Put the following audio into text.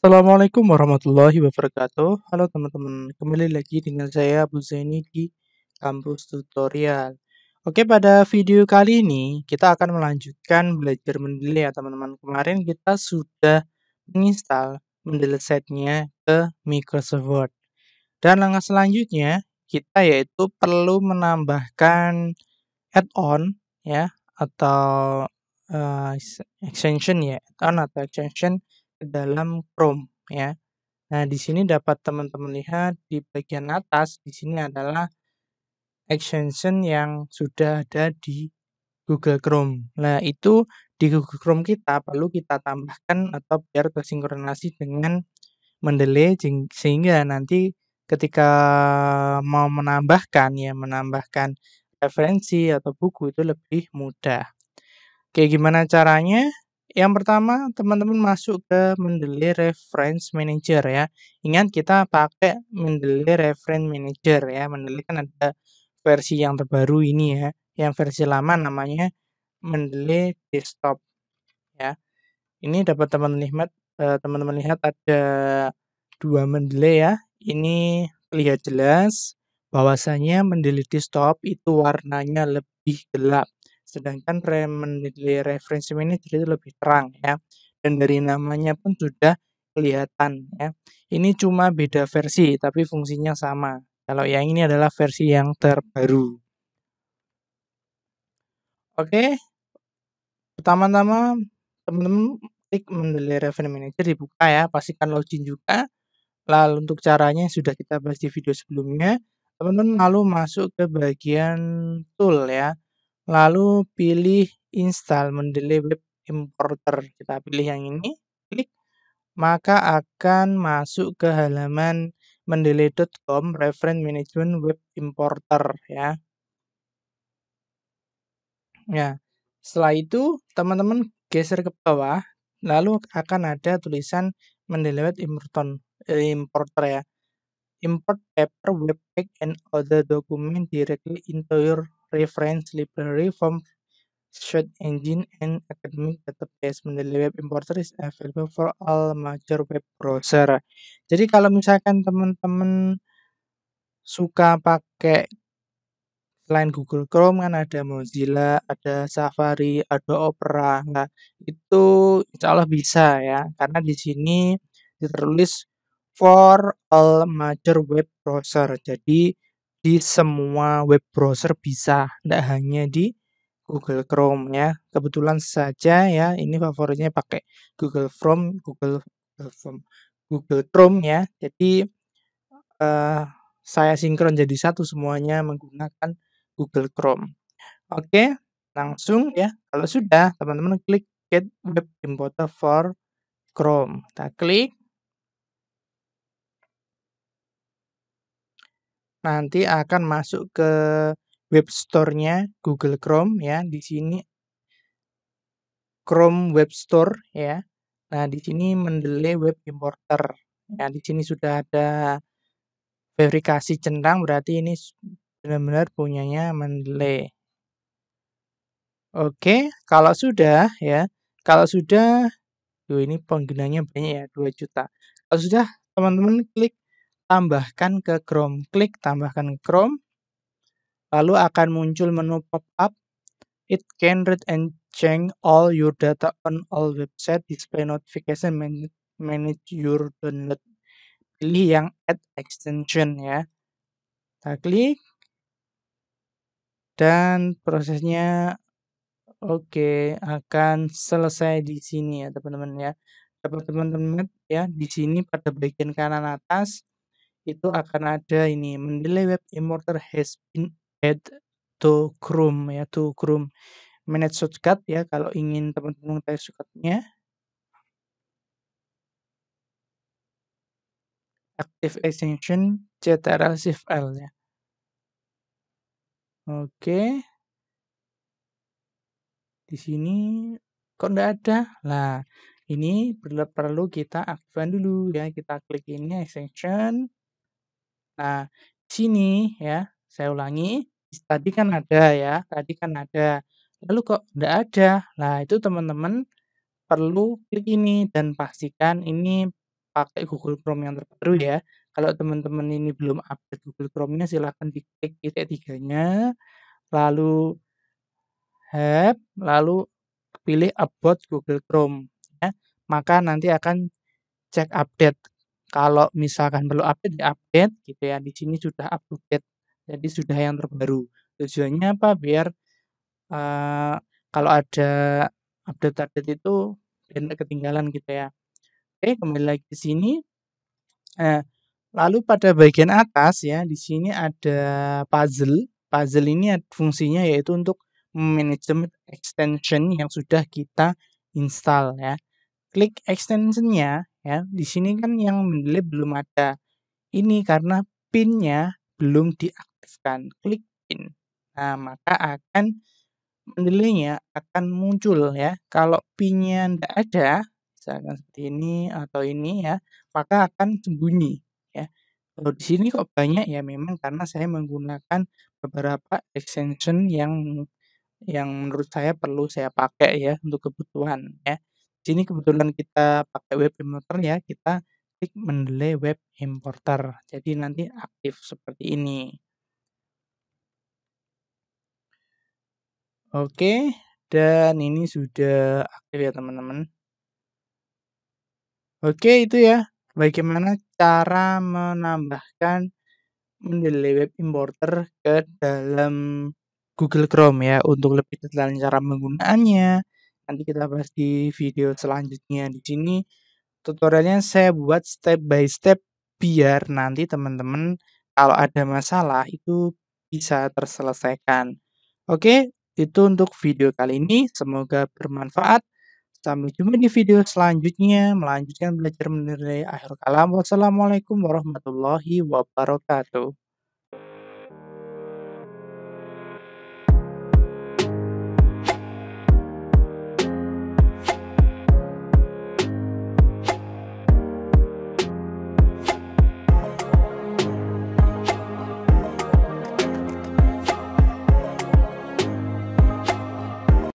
Assalamualaikum warahmatullahi wabarakatuh. Halo teman-teman, kembali lagi dengan saya Abu Zaini di kampus tutorial. Oke, pada video kali ini kita akan melanjutkan belajar mendele ya teman-teman. Kemarin kita sudah menginstal mendele setnya ke Microsoft Word. Dan langkah selanjutnya kita yaitu perlu menambahkan add-on ya atau uh, extension ya add-on atau extension dalam Chrome ya. Nah, di sini dapat teman-teman lihat di bagian atas di sini adalah extension yang sudah ada di Google Chrome. Nah, itu di Google Chrome kita perlu kita tambahkan atau biar tersinkronasi dengan Mendeley sehingga nanti ketika mau menambahkan ya menambahkan referensi atau buku itu lebih mudah. Oke, gimana caranya? Yang pertama, teman-teman masuk ke Mendeley Reference Manager ya. Ingat kita pakai Mendeley Reference Manager ya. Mendeley kan ada versi yang terbaru ini ya. Yang versi lama namanya Mendeley Desktop ya. Ini dapat teman-teman lihat eh, teman-teman lihat ada dua Mendeley ya. Ini terlihat jelas bahwasanya Mendeley Desktop itu warnanya lebih gelap Sedangkan Mendeley reference ini jadi lebih terang ya. Dan dari namanya pun sudah kelihatan ya. Ini cuma beda versi tapi fungsinya sama. Kalau yang ini adalah versi yang terbaru. Oke. Pertama-tama teman-teman klik Mendeley revenue Manager dibuka ya. Pastikan login juga. Lalu untuk caranya sudah kita bahas di video sebelumnya. Teman-teman lalu masuk ke bagian tool ya lalu pilih install mendelay web importer. Kita pilih yang ini, klik, maka akan masuk ke halaman mendelay.com reference management web importer ya. Ya, setelah itu teman-teman geser ke bawah, lalu akan ada tulisan mendelay web importer, eh, importer ya. Import paper, webpack, and other document directly into your reference library from search engine and academic database menjadi web importer is available for all major web browser. Jadi kalau misalkan teman-teman suka pakai selain Google Chrome kan ada Mozilla, ada Safari, ada Opera. Nah, itu insya Allah bisa ya karena di sini ditulis for all major web browser. Jadi di semua web browser bisa, tidak hanya di Google Chrome ya. Kebetulan saja ya, ini favoritnya pakai Google Chrome, Google Chrome, Google Chrome ya. Jadi uh, saya sinkron jadi satu semuanya menggunakan Google Chrome. Oke, langsung ya. Kalau sudah, teman-teman klik Get Web Importer for Chrome. Kita klik nanti akan masuk ke web store-nya Google Chrome ya. Di sini Chrome Web Store ya. Nah, di sini Mendele web importer. Ya, di sini sudah ada verifikasi centang berarti ini benar-benar punyanya Mendele Oke, kalau sudah ya, kalau sudah tuh ini penggunanya banyak ya, 2 juta. Kalau sudah teman-teman klik tambahkan ke Chrome. Klik tambahkan ke Chrome. Lalu akan muncul menu pop-up. It can read and change all your data on all website. Display notification manage your download. Pilih yang add extension ya. Kita klik. Dan prosesnya Oke, okay, akan selesai di sini ya teman-teman ya. Dapat teman-teman ya di sini pada bagian kanan atas itu akan ada ini menilai web immortal has been add to Chrome ya to Chrome manage shortcut ya kalau ingin teman-teman tahu shortcutnya active extension ctrl shift L ya oke di sini kok enggak ada lah ini perlu kita aktifkan dulu ya kita klik ini extension Nah, sini ya, saya ulangi, tadi kan ada ya, tadi kan ada. Lalu kok tidak ada? Nah, itu teman-teman perlu klik ini dan pastikan ini pakai Google Chrome yang terbaru ya. Kalau teman-teman ini belum update Google Chrome-nya, silahkan diklik titik tiganya, lalu hap lalu pilih about Google Chrome. Ya. Maka nanti akan cek update kalau misalkan perlu update di ya update gitu ya di sini sudah update, jadi sudah yang terbaru tujuannya apa biar uh, kalau ada update update itu tidak ketinggalan gitu ya oke kembali lagi ke sini nah, lalu pada bagian atas ya di sini ada puzzle puzzle ini fungsinya yaitu untuk manajemen extension yang sudah kita install ya klik extensionnya ya di sini kan yang mendelete belum ada ini karena pinnya belum diaktifkan klik pin nah maka akan mendelete akan muncul ya kalau pinnya tidak ada misalkan seperti ini atau ini ya maka akan sembunyi ya kalau di sini kok banyak ya memang karena saya menggunakan beberapa extension yang yang menurut saya perlu saya pakai ya untuk kebutuhan ya Sini kebetulan kita pakai web importer ya, kita klik mendelay web importer. Jadi nanti aktif seperti ini. Oke, dan ini sudah aktif ya teman-teman. Oke, itu ya bagaimana cara menambahkan mendelay web importer ke dalam Google Chrome ya untuk lebih detail cara menggunakannya Nanti kita bahas di video selanjutnya. Di sini tutorialnya saya buat step by step biar nanti teman-teman kalau ada masalah itu bisa terselesaikan. Oke, itu untuk video kali ini. Semoga bermanfaat. Sampai jumpa di video selanjutnya. Melanjutkan belajar menilai akhir kalam. Wassalamualaikum warahmatullahi wabarakatuh.